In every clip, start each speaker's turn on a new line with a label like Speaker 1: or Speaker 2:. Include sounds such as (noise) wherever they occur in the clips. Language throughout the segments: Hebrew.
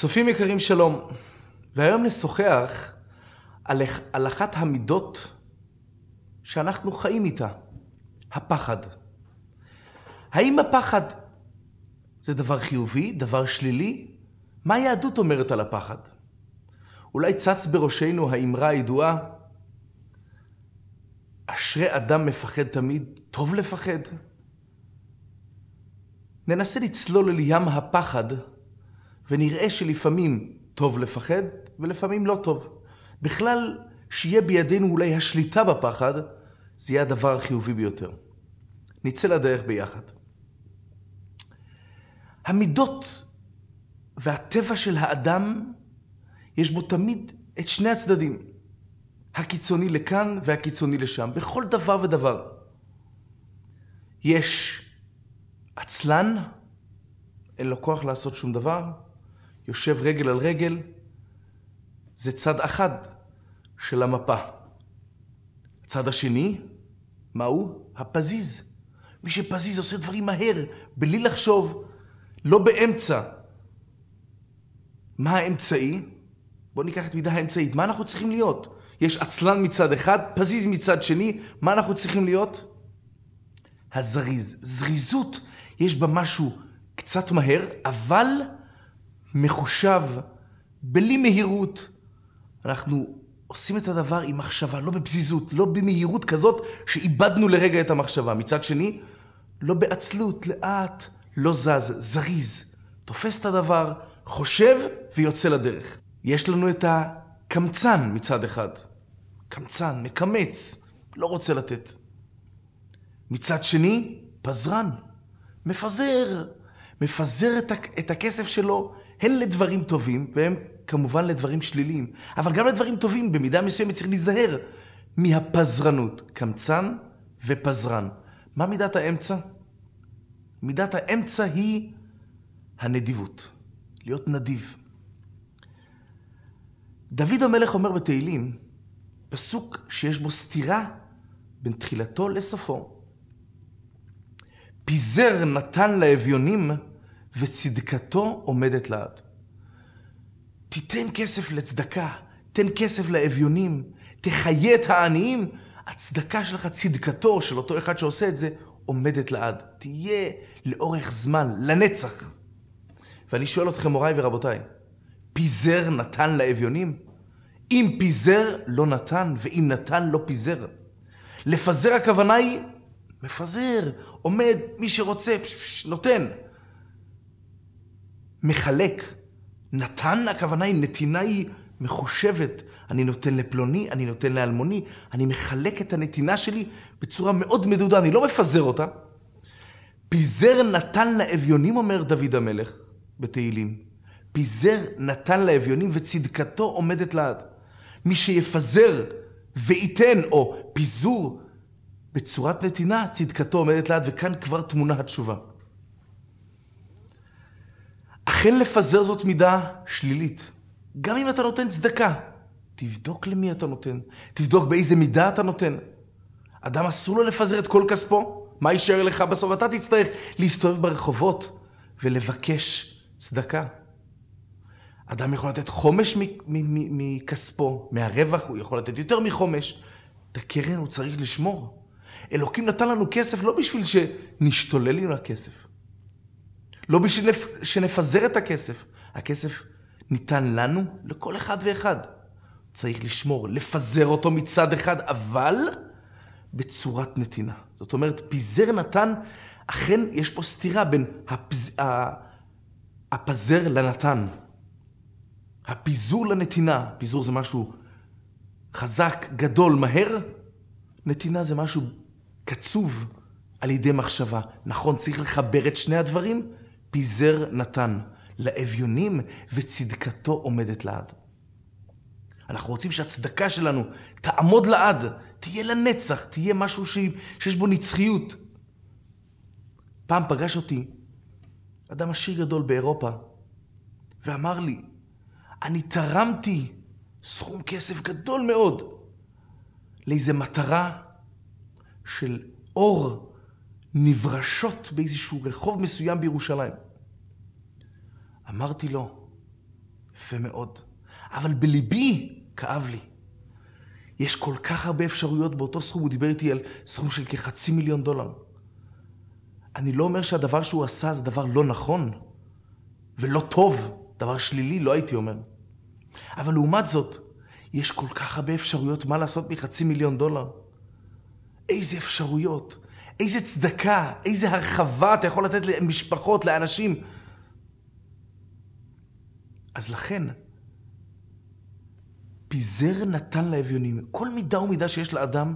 Speaker 1: צופים יקרים שלום, והיום נשוחח על, על אחת המידות שאנחנו חיים איתה, הפחד. האם הפחד זה דבר חיובי, דבר שלילי? מה היהדות אומרת על הפחד? אולי צץ בראשנו האמרה הידועה, אשרי אדם מפחד תמיד, טוב לפחד. ננסה לצלול אל ים הפחד ונראה שלפעמים טוב לפחד, ולפעמים לא טוב. בכלל, שיהיה בידינו אולי השליטה בפחד, זה יהיה הדבר החיובי ביותר. נצא לדרך ביחד. המידות והטבע של האדם, יש בו תמיד את שני הצדדים. הקיצוני לכאן והקיצוני לשם, בכל דבר ודבר. יש עצלן, אין לו כוח לעשות שום דבר, יושב רגל על רגל, זה צד אחד של המפה. הצד השני, מה הוא? הפזיז. מי שפזיז עושה דברים מהר, בלי לחשוב, לא באמצע. מה האמצעי? בואו ניקח את מידה האמצעית. מה אנחנו צריכים להיות? יש עצלן מצד אחד, פזיז מצד שני, מה אנחנו צריכים להיות? הזריז. זריזות, יש בה משהו קצת מהר, אבל מחושב, בלי מהירות. אנחנו עושים את הדבר עם מחשבה, לא בפזיזות, לא במהירות כזאת שאיבדנו לרגע את המחשבה. מצד שני, לא בעצלות, לאט, לא זז, זריז. תופס את הדבר, חושב ויוצא לדרך. יש לנו את הקמצן מצד אחד. קמצן, מקמץ, לא רוצה לתת. מצד שני, פזרן, מפזר, מפזר את, הכסף שלו, הן לדברים טובים, והן כמובן לדברים שליליים. אבל גם לדברים טובים, במידה מסוימת צריך להיזהר מהפזרנות. קמצן ופזרן. מה מידת האמצע? מידת האמצע היא הנדיבות. להיות נדיב. דוד המלך אומר בתהילים, פסוק שיש בו סתירה בין תחילתו לסופו. פיזר נתן לאביונים וצדקתו עומדת לעד. תיתן כסף לצדקה, תן כסף לאביונים, תחיה את העניים, הצדקה שלך, צדקתו של אותו אחד שעושה את זה, עומדת לעד. תהיה לאורך זמן, לנצח. ואני שואל אתכם, מוריי ורבותיי, פיזר נתן לאביונים? אם פיזר, לא נתן, ואם נתן, לא פיזר. לפזר הכוונה היא, מפזר, עומד, מי שרוצה, פש, פש, נותן. מחלק. נתן, הכוונה היא, נתינה היא מחושבת. אני נותן לפלוני, אני נותן לאלמוני, אני מחלק את הנתינה שלי בצורה מאוד מדודה, אני לא מפזר אותה. פיזר נתן לאביונים, אומר דוד המלך בתהילים. פיזר נתן לאביונים וצדקתו עומדת לעד. מי שיפזר וייתן, או פיזור, בצורת נתינה, צדקתו עומדת לעד, וכאן כבר תמונה התשובה. אכן לפזר זאת מידה שלילית. גם אם אתה נותן צדקה, תבדוק למי אתה נותן, תבדוק באיזה מידה אתה נותן. אדם אסור לו לפזר את כל כספו, מה יישאר לך בסוף? אתה תצטרך להסתובב ברחובות ולבקש צדקה. אדם יכול לתת חומש מכספו, מהרווח, הוא יכול לתת יותר מחומש. את הקרן הוא צריך לשמור. אלוקים נתן לנו כסף לא בשביל שנשתולל עם הכסף, לא בשביל שנפזר את הכסף. הכסף ניתן לנו, לכל אחד ואחד. צריך לשמור, לפזר אותו מצד אחד, אבל בצורת נתינה. זאת אומרת, פיזר נתן, אכן יש פה סתירה בין הפז... הפזר לנתן. הפיזור לנתינה, פיזור זה משהו חזק, גדול, מהר, נתינה זה משהו קצוב על ידי מחשבה. נכון, צריך לחבר את שני הדברים, פיזר נתן לאביונים וצדקתו עומדת לעד. אנחנו רוצים שהצדקה שלנו תעמוד לעד, תהיה לנצח, תהיה משהו ש... שיש בו נצחיות. פעם פגש אותי אדם עשיר גדול באירופה, ואמר לי, אני תרמתי סכום כסף גדול מאוד לאיזו מטרה של אור נברשות באיזשהו רחוב מסוים בירושלים. אמרתי לו, יפה מאוד, אבל בליבי כאב לי. יש כל כך הרבה אפשרויות באותו סכום, הוא דיבר איתי על סכום של כחצי מיליון דולר. אני לא אומר שהדבר שהוא עשה זה דבר לא נכון ולא טוב, דבר שלילי, לא הייתי אומר. אבל לעומת זאת, יש כל כך הרבה אפשרויות מה לעשות מחצי מיליון דולר. איזה אפשרויות, איזה צדקה, איזה הרחבה אתה יכול לתת למשפחות, לאנשים. אז לכן, פיזר נתן לאביונים. כל מידה ומידה שיש לאדם,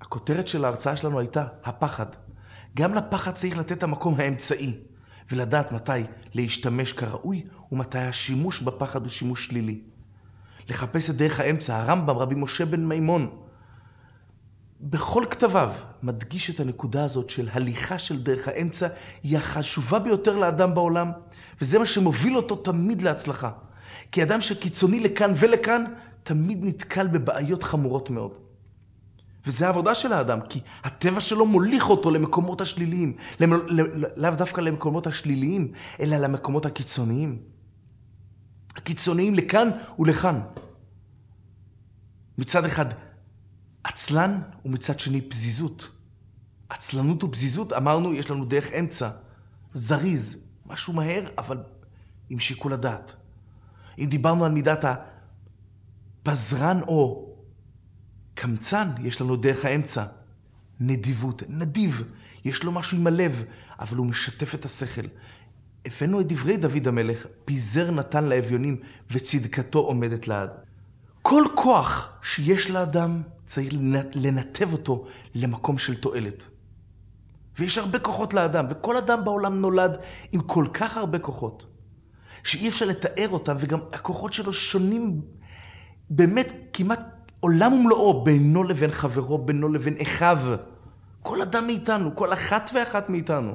Speaker 1: הכותרת של ההרצאה שלנו הייתה הפחד. גם לפחד צריך לתת את המקום האמצעי, ולדעת מתי להשתמש כראוי, ומתי השימוש בפחד הוא שימוש שלילי. לחפש את דרך האמצע, הרמב"ם, רבי משה בן מימון, בכל כתביו מדגיש את הנקודה הזאת של הליכה של דרך האמצע, היא החשובה ביותר לאדם בעולם, וזה מה שמוביל אותו תמיד להצלחה. כי אדם שקיצוני לכאן ולכאן, תמיד נתקל בבעיות חמורות מאוד. וזה העבודה של האדם, כי הטבע שלו מוליך אותו למקומות השליליים. למ... לאו דווקא למקומות השליליים, אלא למקומות הקיצוניים. הקיצוניים לכאן ולכאן. מצד אחד, עצלן ומצד שני פזיזות. עצלנות ופזיזות, אמרנו, יש לנו דרך אמצע. זריז, משהו מהר, אבל עם שיקול הדעת. אם דיברנו על מידת הפזרן או קמצן, יש לנו דרך האמצע. נדיבות, נדיב, יש לו משהו עם הלב, אבל הוא משתף את השכל. הבאנו את דברי דוד המלך, פיזר נתן לאביונים, וצדקתו עומדת לעד. כל כוח שיש לאדם צריך לנתב אותו למקום של תועלת. ויש הרבה כוחות לאדם, וכל אדם בעולם נולד עם כל כך הרבה כוחות, שאי אפשר לתאר אותם, וגם הכוחות שלו שונים באמת כמעט עולם ומלואו בינו לבין חברו, בינו לבין אחיו. כל אדם מאיתנו, כל אחת ואחת מאיתנו,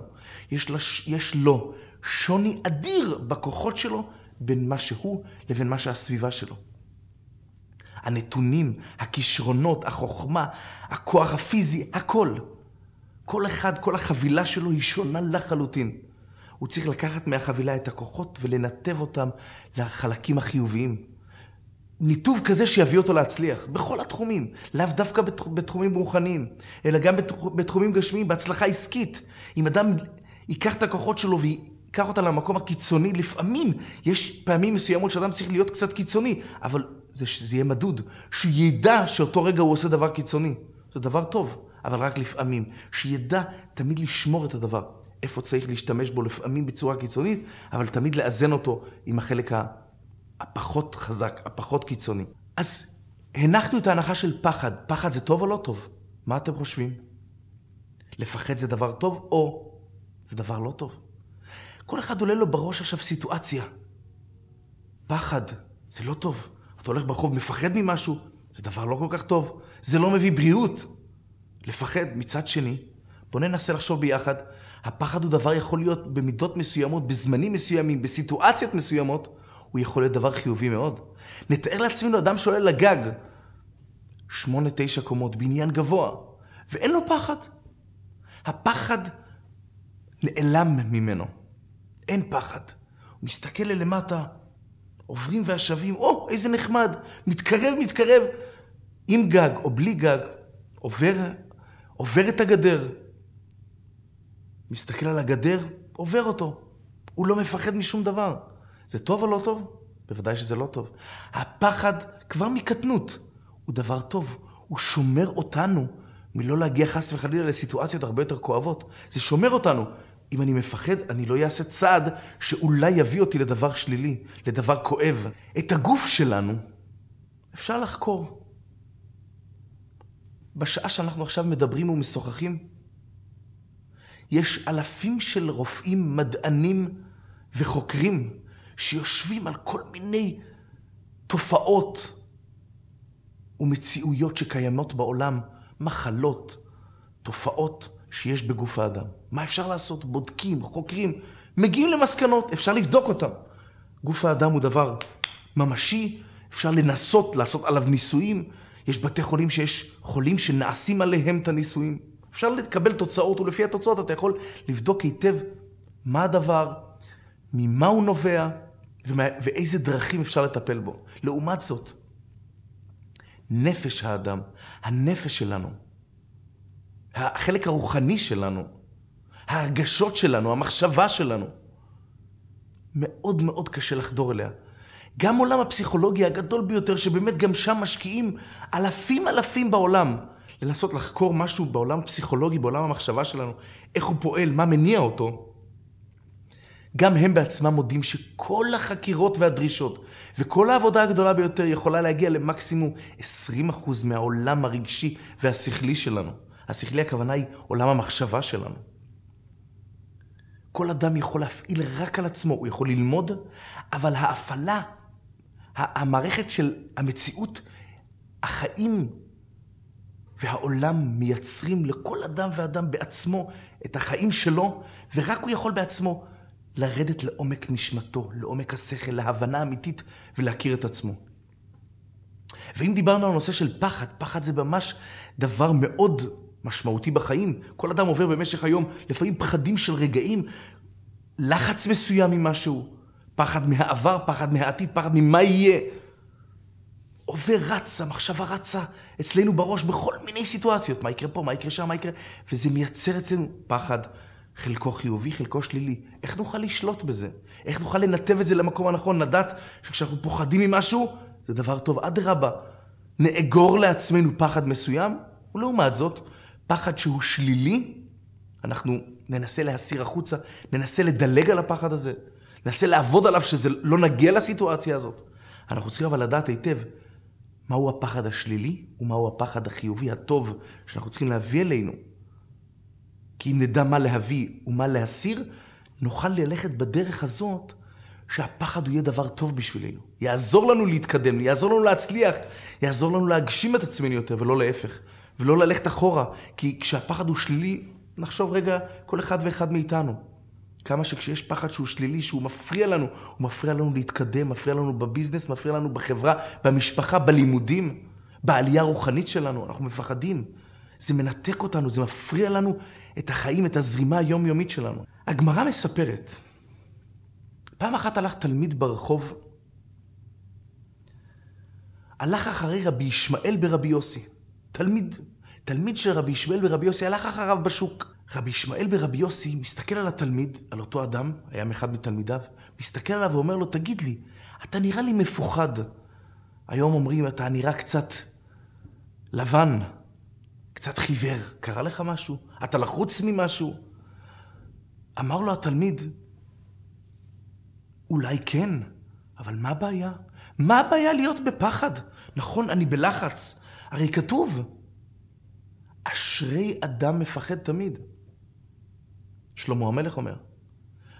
Speaker 1: יש, לה, יש לו שוני אדיר בכוחות שלו בין מה שהוא לבין מה שהסביבה שלו. הנתונים, הכישרונות, החוכמה, הכוח הפיזי, הכל. כל אחד, כל החבילה שלו היא שונה לחלוטין. הוא צריך לקחת מהחבילה את הכוחות ולנתב אותם לחלקים החיוביים. ניתוב כזה שיביא אותו להצליח, בכל התחומים, לאו דווקא בתח... בתחומים רוחניים, אלא גם בתח... בתחומים גשמיים, בהצלחה עסקית. אם אדם ייקח את הכוחות שלו וייקח אותם למקום הקיצוני, לפעמים, יש פעמים מסוימות שאדם צריך להיות קצת קיצוני, אבל זה שזה יהיה מדוד, שידע שאותו רגע הוא עושה דבר קיצוני. זה דבר טוב, אבל רק לפעמים. שידע תמיד לשמור את הדבר. איפה צריך להשתמש בו, לפעמים בצורה קיצונית, אבל תמיד לאזן אותו עם החלק הפחות חזק, הפחות קיצוני. אז הנחנו את ההנחה של פחד. פחד זה טוב או לא טוב? מה אתם חושבים? לפחד זה דבר טוב או זה דבר לא טוב? כל אחד עולה לו בראש עכשיו סיטואציה. פחד, זה לא טוב. אתה הולך ברחוב, מפחד ממשהו, זה דבר לא כל כך טוב. זה לא מביא בריאות. לפחד. מצד שני, בוא ננסה לחשוב ביחד. הפחד הוא דבר יכול להיות במידות מסוימות, בזמנים מסוימים, בסיטואציות מסוימות, הוא יכול להיות דבר חיובי מאוד. נתאר לעצמנו אדם שעולה לגג, שמונה, תשע קומות, בניין גבוה, ואין לו פחד. הפחד נעלם ממנו. אין פחד. הוא מסתכל למטה, עוברים והשבים, או, oh, איזה נחמד, מתקרב, מתקרב. עם גג או בלי גג, עובר, עובר את הגדר. מסתכל על הגדר, עובר אותו. הוא לא מפחד משום דבר. זה טוב או לא טוב? בוודאי שזה לא טוב. הפחד, כבר מקטנות, הוא דבר טוב. הוא שומר אותנו מלא להגיע חס וחלילה לסיטואציות הרבה יותר כואבות. זה שומר אותנו אם אני מפחד, אני לא אעשה צעד שאולי יביא אותי לדבר שלילי, לדבר כואב. את הגוף שלנו אפשר לחקור. בשעה שאנחנו עכשיו מדברים ומשוחחים, יש אלפים של רופאים, מדענים וחוקרים שיושבים על כל מיני תופעות ומציאויות שקיימות בעולם, מחלות, תופעות. שיש בגוף האדם. מה אפשר לעשות? בודקים, חוקרים, מגיעים למסקנות, אפשר לבדוק אותם. גוף האדם הוא דבר ממשי, אפשר לנסות לעשות עליו ניסויים. יש בתי חולים שיש חולים שנעשים עליהם את הניסויים. אפשר לקבל תוצאות, ולפי התוצאות אתה יכול לבדוק היטב מה הדבר, ממה הוא נובע, ומה, ואיזה דרכים אפשר לטפל בו. לעומת זאת, נפש האדם, הנפש שלנו, החלק הרוחני שלנו, ההרגשות שלנו, המחשבה שלנו. מאוד מאוד קשה לחדור אליה. גם עולם הפסיכולוגיה הגדול ביותר, שבאמת גם שם משקיעים אלפים אלפים בעולם, לנסות לחקור משהו בעולם הפסיכולוגי, בעולם המחשבה שלנו, איך הוא פועל, מה מניע אותו, גם הם בעצמם מודים שכל החקירות והדרישות וכל העבודה הגדולה ביותר יכולה להגיע למקסימום 20% מהעולם הרגשי והשכלי שלנו. השכלי הכוונה היא עולם המחשבה שלנו. כל אדם יכול להפעיל רק על עצמו, הוא יכול ללמוד, אבל ההפעלה, המערכת של המציאות, החיים והעולם מייצרים לכל אדם ואדם בעצמו את החיים שלו, ורק הוא יכול בעצמו לרדת לעומק נשמתו, לעומק השכל, להבנה אמיתית ולהכיר את עצמו. ואם דיברנו על נושא של פחד, פחד זה ממש דבר מאוד משמעותי בחיים. כל אדם עובר במשך היום לפעמים פחדים של רגעים, לחץ מסוים ממשהו, פחד מהעבר, פחד מהעתיד, פחד ממה יהיה. עובר רצה, מחשבה רצה אצלנו בראש בכל מיני סיטואציות, מה יקרה פה, מה יקרה שם, מה יקרה, וזה מייצר אצלנו פחד. חלקו חיובי, חלקו שלילי. איך נוכל לשלוט בזה? איך נוכל לנתב את זה למקום הנכון? לדעת שכשאנחנו פוחדים ממשהו, זה דבר טוב. אדרבה, נאגור לעצמנו פחד מסוים, ולעומת זאת, פחד שהוא שלילי, אנחנו ננסה להסיר החוצה, ננסה לדלג על הפחד הזה, ננסה לעבוד עליו שזה לא נגיע לסיטואציה הזאת. אנחנו צריכים אבל לדעת היטב מהו הפחד השלילי ומהו הפחד החיובי, הטוב, שאנחנו צריכים להביא אלינו. כי אם נדע מה להביא ומה להסיר, נוכל ללכת בדרך הזאת שהפחד הוא יהיה דבר טוב בשבילנו. יעזור לנו להתקדם, יעזור לנו להצליח, יעזור לנו להגשים את עצמנו יותר ולא להפך. ולא ללכת אחורה, כי כשהפחד הוא שלילי, נחשוב רגע, כל אחד ואחד מאיתנו. כמה שכשיש פחד שהוא שלילי, שהוא מפריע לנו, הוא מפריע לנו להתקדם, מפריע לנו בביזנס, מפריע לנו בחברה, במשפחה, בלימודים, בעלייה הרוחנית שלנו, אנחנו מפחדים. זה מנתק אותנו, זה מפריע לנו את החיים, את הזרימה היומיומית שלנו. הגמרא מספרת, פעם אחת הלך תלמיד ברחוב, הלך אחרי רבי ישמעאל ברבי יוסי. תלמיד, תלמיד של רבי ישמעאל ורבי יוסי הלך אחריו בשוק. רבי ישמעאל ברבי יוסי מסתכל על התלמיד, על אותו אדם, היה אחד מתלמידיו, מסתכל עליו ואומר לו, תגיד לי, אתה נראה לי מפוחד. היום אומרים, אתה נראה קצת לבן, קצת חיוור, קרה לך משהו? אתה לחוץ ממשהו? אמר לו התלמיד, אולי כן, אבל מה הבעיה? מה הבעיה להיות בפחד? נכון, אני בלחץ, הרי כתוב, אשרי אדם מפחד תמיד. שלמה המלך אומר,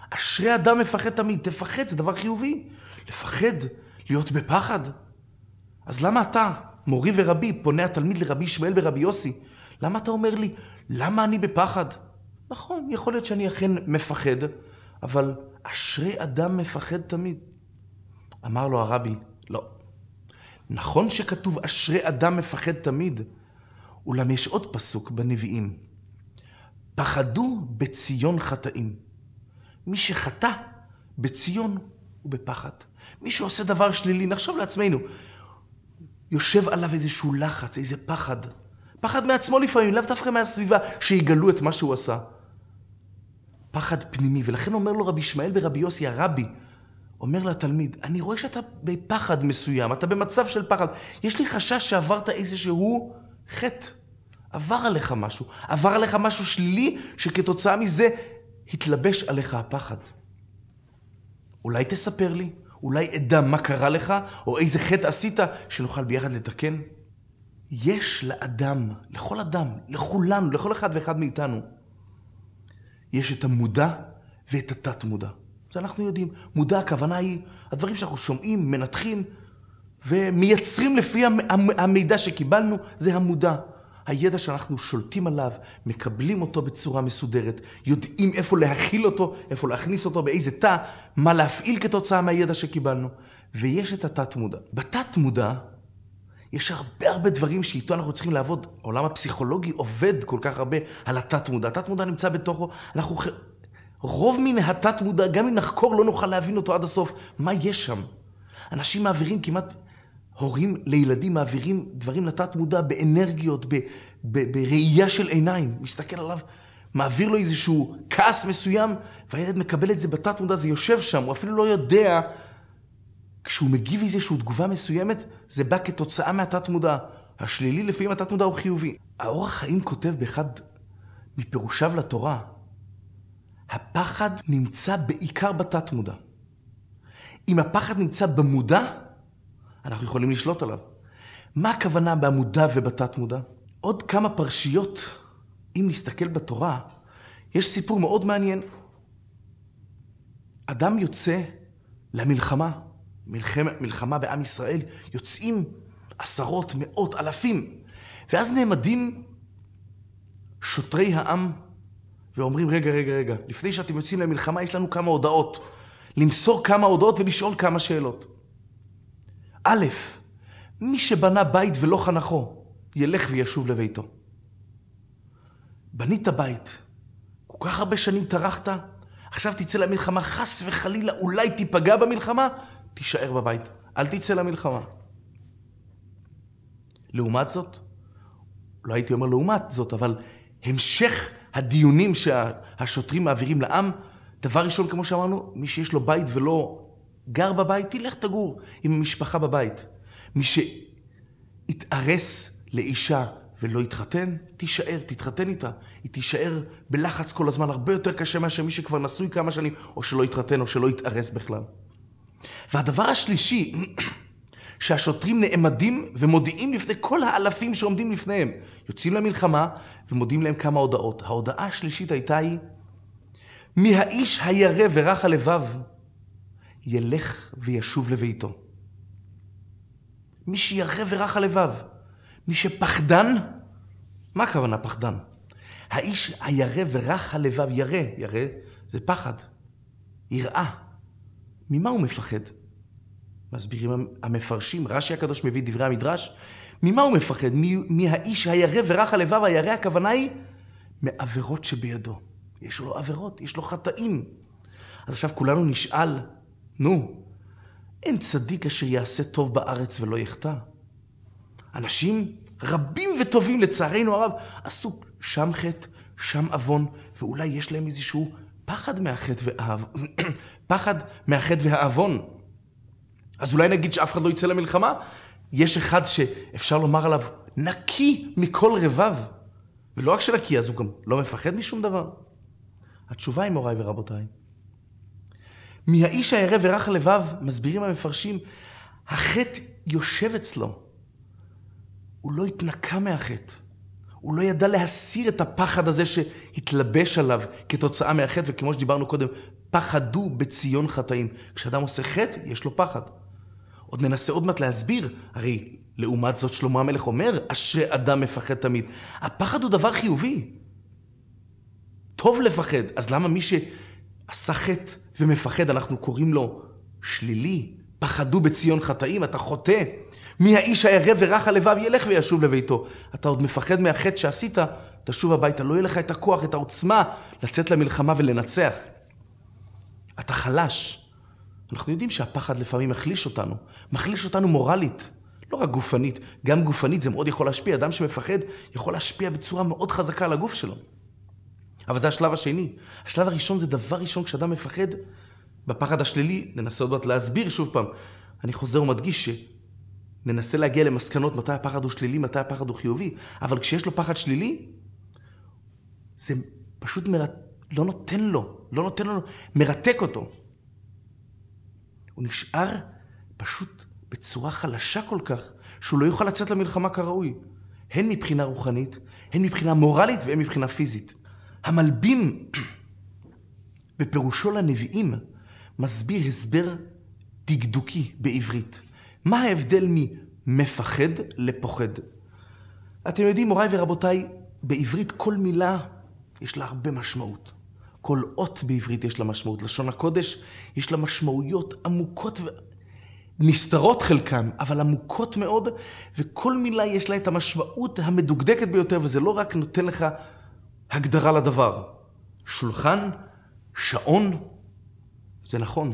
Speaker 1: אשרי אדם מפחד תמיד. תפחד, זה דבר חיובי. לפחד, להיות בפחד. אז למה אתה, מורי ורבי, פונה התלמיד לרבי ישמעאל ורבי יוסי? למה אתה אומר לי, למה אני בפחד? נכון, יכול להיות שאני אכן מפחד, אבל אשרי אדם מפחד תמיד. אמר לו הרבי, לא, נכון שכתוב אשרי אדם מפחד תמיד, אולם יש עוד פסוק בנביאים. פחדו בציון חטאים. מי שחטא, בציון הוא בפחד. מי שעושה דבר שלילי, נחשוב לעצמנו, יושב עליו איזשהו לחץ, איזה פחד. פחד מעצמו לפעמים, לאו דווקא מהסביבה, שיגלו את מה שהוא עשה. פחד פנימי, ולכן אומר לו רבי ישמעאל ברבי יוסי, הרבי, אומר לתלמיד, אני רואה שאתה בפחד מסוים, אתה במצב של פחד. יש לי חשש שעברת איזשהו חטא. עבר עליך משהו, עבר עליך משהו שלילי, שכתוצאה מזה התלבש עליך הפחד. אולי תספר לי, אולי אדע מה קרה לך, או איזה חטא עשית, שנוכל ביחד לתקן. יש לאדם, לכל אדם, לכולנו, לכל אחד ואחד מאיתנו, יש את המודע ואת התת-מודע. זה אנחנו יודעים. מודע, הכוונה היא, הדברים שאנחנו שומעים, מנתחים ומייצרים לפי המידע שקיבלנו, זה המודע. הידע שאנחנו שולטים עליו, מקבלים אותו בצורה מסודרת, יודעים איפה להכיל אותו, איפה להכניס אותו, באיזה תא, מה להפעיל כתוצאה מהידע שקיבלנו. ויש את התת-מודע. בתת-מודע יש הרבה הרבה דברים שאיתו אנחנו צריכים לעבוד. העולם הפסיכולוגי עובד כל כך הרבה על התת-מודע. התת-מודע נמצא בתוכו, אנחנו רוב מן התת מודע, גם אם נחקור, לא נוכל להבין אותו עד הסוף. מה יש שם? אנשים מעבירים כמעט, הורים לילדים מעבירים דברים לתת מודע באנרגיות, ב, ב, בראייה של עיניים. מסתכל עליו, מעביר לו איזשהו כעס מסוים, והילד מקבל את זה בתת מודע, זה יושב שם, הוא אפילו לא יודע. כשהוא מגיב איזושהי תגובה מסוימת, זה בא כתוצאה מהתת מודע. השלילי לפעמים התת מודע הוא חיובי. האורח חיים כותב באחד מפירושיו לתורה, הפחד נמצא בעיקר בתת מודע. אם הפחד נמצא במודע, אנחנו יכולים לשלוט עליו. מה הכוונה במודע ובתת מודע? עוד כמה פרשיות, אם נסתכל בתורה, יש סיפור מאוד מעניין. אדם יוצא למלחמה, מלחמה, מלחמה בעם ישראל, יוצאים עשרות, מאות, אלפים, ואז נעמדים שוטרי העם ואומרים, רגע, רגע, רגע, לפני שאתם יוצאים למלחמה, יש לנו כמה הודעות. למסור כמה הודעות ולשאול כמה שאלות. א', מי שבנה בית ולא חנכו, ילך וישוב לביתו. בנית בית, כל כך הרבה שנים טרחת, עכשיו תצא למלחמה, חס וחלילה, אולי תיפגע במלחמה, תישאר בבית. אל תצא למלחמה. לעומת זאת, לא הייתי אומר לעומת זאת, אבל המשך הדיונים שהשוטרים מעבירים לעם, דבר ראשון, כמו שאמרנו, מי שיש לו בית ולא גר בבית, תלך תגור עם המשפחה בבית. מי שהתארס לאישה ולא התחתן, תישאר, תתחתן איתה. היא תישאר בלחץ כל הזמן, הרבה יותר קשה מאשר מי שכבר נשוי כמה שנים, או שלא התחתן, או שלא התארס בכלל. והדבר השלישי, שהשוטרים נעמדים ומודיעים לפני כל האלפים שעומדים לפניהם. יוצאים למלחמה ומודיעים להם כמה הודעות. ההודעה השלישית הייתה היא, מהאיש הירא ורך הלבב, ילך וישוב לביתו. מי שירא ורך הלבב, מי שפחדן, מה הכוונה פחדן? האיש הירא ורך הלבב, ירא, ירא זה פחד, יראה. ממה הוא מפחד? מסבירים המפרשים, רש"י הקדוש מביא דברי המדרש, ממה הוא מפחד? מהאיש הירא ורך הלבב הירא, הכוונה היא מעבירות שבידו. יש לו עבירות, יש לו חטאים. אז עכשיו כולנו נשאל, נו, אין צדיק אשר יעשה טוב בארץ ולא יחטא. אנשים רבים וטובים, לצערנו הרב, עשו שם חטא, שם עוון, ואולי יש להם איזשהו פחד מהחטא והעוון. (clears throat) פחד מהחטא והעוון. אז אולי נגיד שאף אחד לא יצא למלחמה? יש אחד שאפשר לומר עליו, נקי מכל רבב. ולא רק שנקי, אז הוא גם לא מפחד משום דבר. התשובה היא, מוריי ורבותיי, מהאיש הירא ורך לבב, מסבירים המפרשים, החטא יושב אצלו. הוא לא התנקה מהחטא. הוא לא ידע להסיר את הפחד הזה שהתלבש עליו כתוצאה מהחטא, וכמו שדיברנו קודם, פחדו בציון חטאים. כשאדם עושה חטא, יש לו פחד. עוד ננסה עוד מעט להסביר, הרי לעומת זאת שלמה המלך אומר, אשרי אדם מפחד תמיד. הפחד הוא דבר חיובי. טוב לפחד, אז למה מי שעשה חטא ומפחד, אנחנו קוראים לו שלילי? פחדו בציון חטאים, אתה חוטא. מי האיש הירא ורך הלבב ילך וישוב לביתו. אתה עוד מפחד מהחטא שעשית, תשוב הביתה, לא יהיה לך את הכוח, את העוצמה, לצאת למלחמה ולנצח. אתה חלש, אנחנו יודעים שהפחד לפעמים מחליש אותנו, מחליש אותנו מורלית, לא רק גופנית, גם גופנית זה מאוד יכול להשפיע, אדם שמפחד יכול להשפיע בצורה מאוד חזקה על הגוף שלו. אבל זה השלב השני. השלב הראשון זה דבר ראשון כשאדם מפחד, בפחד השלילי, ננסה עוד מעט להסביר שוב פעם. אני חוזר ומדגיש שננסה להגיע למסקנות מתי הפחד הוא שלילי, מתי הפחד הוא חיובי, אבל כשיש לו פחד שלילי, זה פשוט מרת... לא נותן לו, לא נותן לו, מרתק אותו. הוא נשאר פשוט בצורה חלשה כל כך, שהוא לא יוכל לצאת למלחמה כראוי. הן מבחינה רוחנית, הן מבחינה מורלית והן מבחינה פיזית. המלבין, (clears throat) בפירושו לנביאים, מסביר הסבר דקדוקי בעברית. מה ההבדל ממפחד לפוחד? אתם יודעים, מוריי ורבותיי, בעברית כל מילה יש לה הרבה משמעות. כל אות בעברית יש לה משמעות. לשון הקודש יש לה משמעויות עמוקות ו... נסתרות חלקן, אבל עמוקות מאוד, וכל מילה יש לה את המשמעות המדוקדקת ביותר, וזה לא רק נותן לך הגדרה לדבר. שולחן, שעון, זה נכון.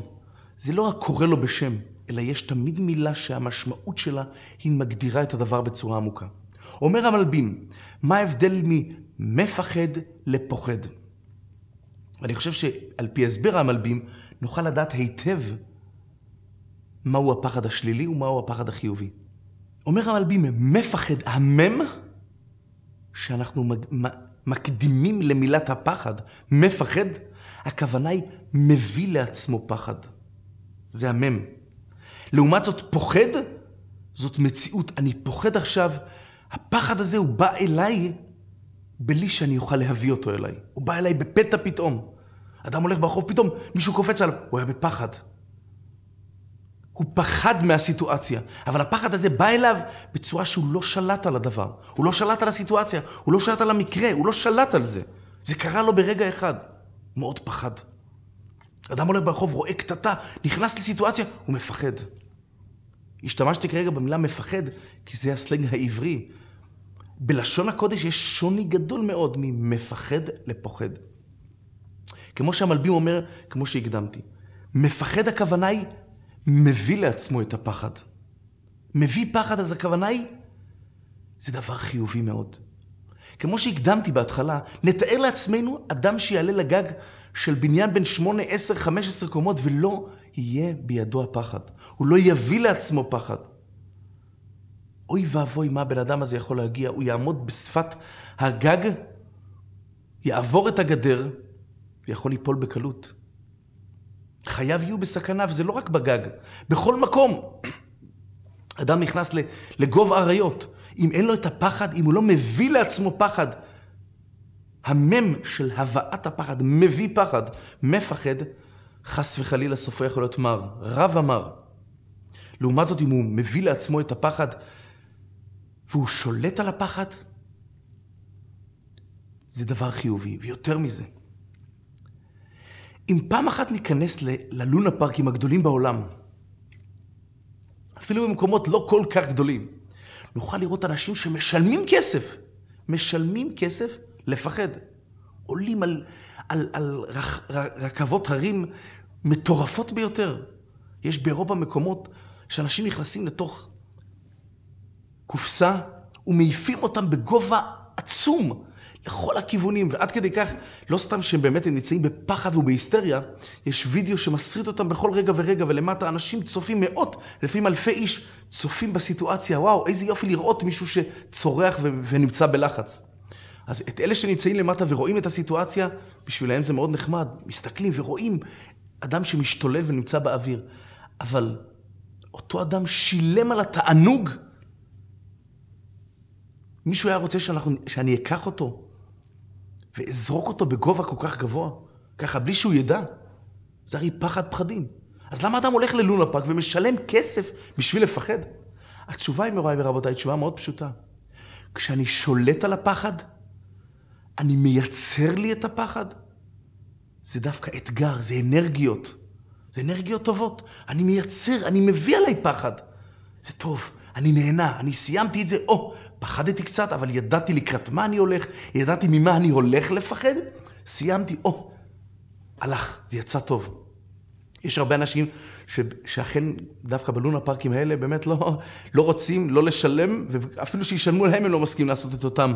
Speaker 1: זה לא רק קורא לו בשם, אלא יש תמיד מילה שהמשמעות שלה היא מגדירה את הדבר בצורה עמוקה. אומר המלבין, מה ההבדל ממפחד לפוחד? ואני חושב שעל פי הסבר המלבים, נוכל לדעת היטב מהו הפחד השלילי ומהו הפחד החיובי. אומר המלבים, מפחד המם, שאנחנו מג... מקדימים למילת הפחד, מפחד, הכוונה היא מביא לעצמו פחד. זה המם. לעומת זאת, פוחד, זאת מציאות. אני פוחד עכשיו, הפחד הזה הוא בא אליי בלי שאני אוכל להביא אותו אליי. הוא בא אליי בפתע פתאום. אדם הולך ברחוב, פתאום מישהו קופץ עליו, הוא היה בפחד. הוא פחד מהסיטואציה, אבל הפחד הזה בא אליו בצורה שהוא לא שלט על הדבר. הוא לא שלט על הסיטואציה, הוא לא שלט על המקרה, הוא לא שלט על זה. זה קרה לו ברגע אחד. מאוד פחד. אדם הולך ברחוב, רואה קטטה, נכנס לסיטואציה, הוא מפחד. השתמשתי כרגע במילה מפחד, כי זה הסלנג העברי. בלשון הקודש יש שוני גדול מאוד ממפחד לפוחד. כמו שהמלבים אומר, כמו שהקדמתי. מפחד הכוונה היא, מביא לעצמו את הפחד. מביא פחד, אז הכוונה היא, זה דבר חיובי מאוד. כמו שהקדמתי בהתחלה, נתאר לעצמנו אדם שיעלה לגג של בניין בין 8, 10, 15 קומות ולא יהיה בידו הפחד. הוא לא יביא לעצמו פחד. אוי ואבוי, מה הבן אדם הזה יכול להגיע? הוא יעמוד בשפת הגג, יעבור את הגדר, ויכול ליפול בקלות. חייו יהיו בסכנה, וזה לא רק בגג, בכל מקום. אדם נכנס לגוב אריות. אם אין לו את הפחד, אם הוא לא מביא לעצמו פחד, המם של הבאת הפחד, מביא פחד, מפחד, חס וחלילה סופו יכול להיות מר, רב המר. לעומת זאת, אם הוא מביא לעצמו את הפחד והוא שולט על הפחד, זה דבר חיובי, ויותר מזה. אם פעם אחת ניכנס ל- ללונה פארקים הגדולים בעולם, אפילו במקומות לא כל כך גדולים, נוכל לראות אנשים שמשלמים כסף, משלמים כסף לפחד. עולים על, על, על רכ, רכבות הרים מטורפות ביותר. יש ברוב המקומות שאנשים נכנסים לתוך קופסה ומעיפים אותם בגובה עצום, לכל הכיוונים, ועד כדי כך, לא סתם שהם באמת הם נמצאים בפחד ובהיסטריה, יש וידאו שמסריט אותם בכל רגע ורגע, ולמטה אנשים צופים מאות, לפעמים אלפי איש, צופים בסיטואציה, וואו, איזה יופי לראות מישהו שצורח ו- ונמצא בלחץ. אז את אלה שנמצאים למטה ורואים את הסיטואציה, בשבילהם זה מאוד נחמד. מסתכלים ורואים אדם שמשתולל ונמצא באוויר. אבל אותו אדם שילם על התענוג. מישהו היה רוצה שאנחנו, שאני אקח אותו, ואזרוק אותו בגובה כל כך גבוה, ככה, בלי שהוא ידע. זה הרי פחד פחדים. אז למה אדם הולך ללונה פארק ומשלם כסף בשביל לפחד? התשובה, היא, מוריי ורבותיי, תשובה מאוד פשוטה. כשאני שולט על הפחד, אני מייצר לי את הפחד. זה דווקא אתגר, זה אנרגיות. זה אנרגיות טובות. אני מייצר, אני מביא עליי פחד. זה טוב, אני נהנה, אני סיימתי את זה, או, פחדתי קצת, אבל ידעתי לקראת מה אני הולך, ידעתי ממה אני הולך לפחד. סיימתי, או, הלך, זה יצא טוב. יש הרבה אנשים ש, שאכן דווקא בלונה פארקים האלה באמת לא, לא רוצים לא לשלם, ואפילו שישלמו להם הם לא מסכימים לעשות את אותם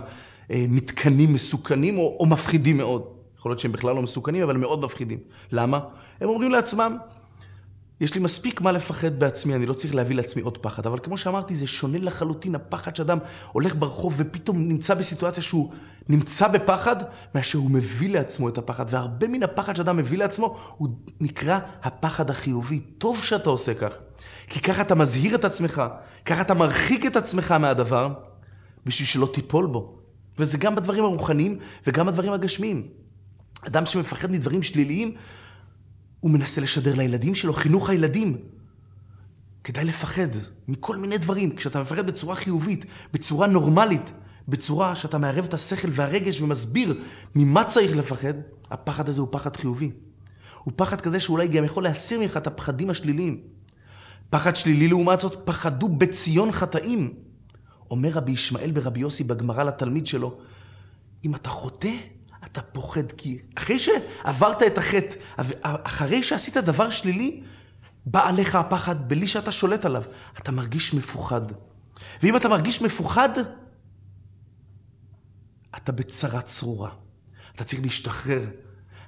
Speaker 1: אה, מתקנים מסוכנים או, או מפחידים מאוד. יכול להיות שהם בכלל לא מסוכנים, אבל הם מאוד מפחידים. למה? הם אומרים לעצמם, יש לי מספיק מה לפחד בעצמי, אני לא צריך להביא לעצמי עוד פחד. אבל כמו שאמרתי, זה שונה לחלוטין, הפחד שאדם הולך ברחוב ופתאום נמצא בסיטואציה שהוא נמצא בפחד, מאשר הוא מביא לעצמו את הפחד. והרבה מן הפחד שאדם מביא לעצמו, הוא נקרא הפחד החיובי. טוב שאתה עושה כך. כי ככה אתה מזהיר את עצמך, ככה אתה מרחיק את עצמך מהדבר, בשביל שלא תיפול בו. וזה גם בדברים הרוחניים וגם בדברים הגשמיים. אדם שמפחד מדברים שליליים, הוא מנסה לשדר לילדים שלו חינוך הילדים. כדאי לפחד מכל מיני דברים. כשאתה מפחד בצורה חיובית, בצורה נורמלית, בצורה שאתה מערב את השכל והרגש ומסביר ממה צריך לפחד, הפחד הזה הוא פחד חיובי. הוא פחד כזה שאולי גם יכול להסיר ממך את הפחדים השליליים. פחד שלילי לעומת זאת, פחדו בציון חטאים. אומר רבי ישמעאל ברבי יוסי בגמרא לתלמיד שלו, אם אתה חוטא, אתה פוחד כי אחרי שעברת את החטא, אחרי שעשית דבר שלילי, בא עליך הפחד בלי שאתה שולט עליו. אתה מרגיש מפוחד. ואם אתה מרגיש מפוחד, אתה בצרה צרורה. אתה צריך להשתחרר.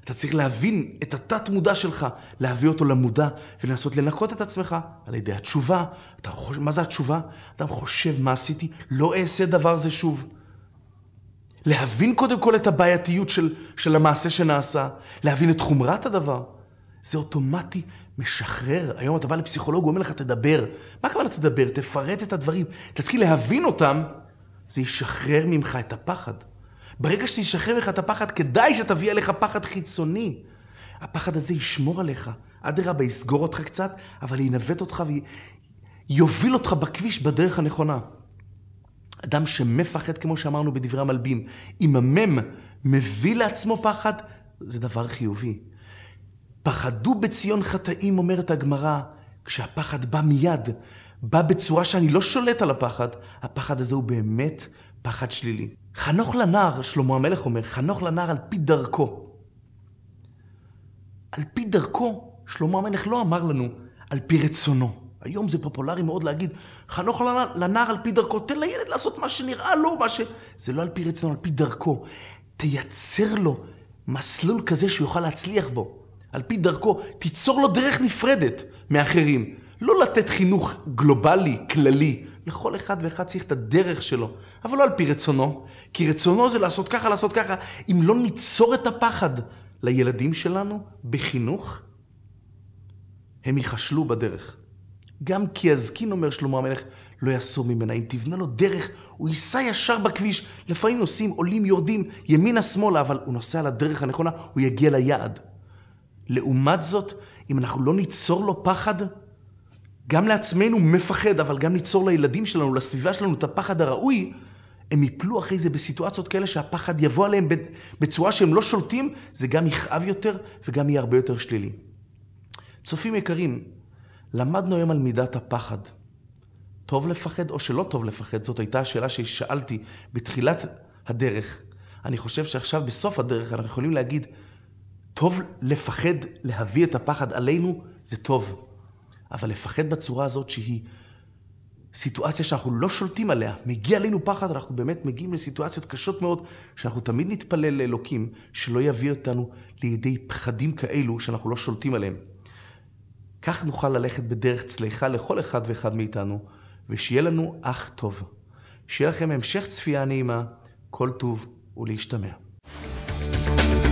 Speaker 1: אתה צריך להבין את התת-מודע שלך, להביא אותו למודע ולנסות לנקות את עצמך על ידי התשובה. אתה חושב, מה זה התשובה? אדם חושב מה עשיתי, לא אעשה דבר זה שוב. להבין קודם כל את הבעייתיות של, של המעשה שנעשה, להבין את חומרת הדבר. זה אוטומטי משחרר. היום אתה בא לפסיכולוג, הוא אומר לך, תדבר. מה הכוונה תדבר? תפרט את הדברים. תתחיל להבין אותם, זה ישחרר ממך את הפחד. ברגע שזה ישחרר ממך את הפחד, כדאי שתביא עליך פחד חיצוני. הפחד הזה ישמור עליך. אדרבה, יסגור אותך קצת, אבל ינווט אותך ויוביל אותך בכביש בדרך הנכונה. אדם שמפחד, כמו שאמרנו בדברי המלבים, אם המם מביא לעצמו פחד, זה דבר חיובי. פחדו בציון חטאים, אומרת הגמרא, כשהפחד בא מיד, בא בצורה שאני לא שולט על הפחד, הפחד הזה הוא באמת פחד שלילי. חנוך לנער, שלמה המלך אומר, חנוך לנער על פי דרכו. על פי דרכו, שלמה המלך לא אמר לנו על פי רצונו. היום זה פופולרי מאוד להגיד, חנוך לנער על פי דרכו, תן לילד לעשות מה שנראה לו, מה ש... זה לא על פי רצון, על פי דרכו. תייצר לו מסלול כזה שהוא יוכל להצליח בו. על פי דרכו, תיצור לו דרך נפרדת מאחרים. לא לתת חינוך גלובלי, כללי. לכל אחד ואחד צריך את הדרך שלו, אבל לא על פי רצונו. כי רצונו זה לעשות ככה, לעשות ככה. אם לא ניצור את הפחד לילדים שלנו בחינוך, הם ייכשלו בדרך. גם כי יזקין, אומר שלמה המלך, לא יסור ממנה. אם תבנה לו דרך, הוא ייסע ישר בכביש. לפעמים נוסעים, עולים, יורדים, ימינה, שמאלה, אבל הוא נוסע על הדרך הנכונה, הוא יגיע ליעד. לעומת זאת, אם אנחנו לא ניצור לו פחד, גם לעצמנו מפחד, אבל גם ניצור לילדים שלנו, לסביבה שלנו, את הפחד הראוי, הם יפלו אחרי זה בסיטואציות כאלה שהפחד יבוא עליהם בצורה שהם לא שולטים, זה גם יכאב יותר וגם יהיה הרבה יותר שלילי. צופים יקרים, למדנו היום על מידת הפחד. טוב לפחד או שלא טוב לפחד? זאת הייתה השאלה ששאלתי בתחילת הדרך. אני חושב שעכשיו, בסוף הדרך, אנחנו יכולים להגיד, טוב לפחד, להביא את הפחד עלינו, זה טוב. אבל לפחד בצורה הזאת שהיא סיטואציה שאנחנו לא שולטים עליה, מגיע עלינו פחד, אנחנו באמת מגיעים לסיטואציות קשות מאוד, שאנחנו תמיד נתפלל לאלוקים שלא יביא אותנו לידי פחדים כאלו שאנחנו לא שולטים עליהם. כך נוכל ללכת בדרך צליחה לכל אחד ואחד מאיתנו, ושיהיה לנו אך טוב. שיהיה לכם המשך צפייה נעימה, כל טוב ולהשתמע. thank you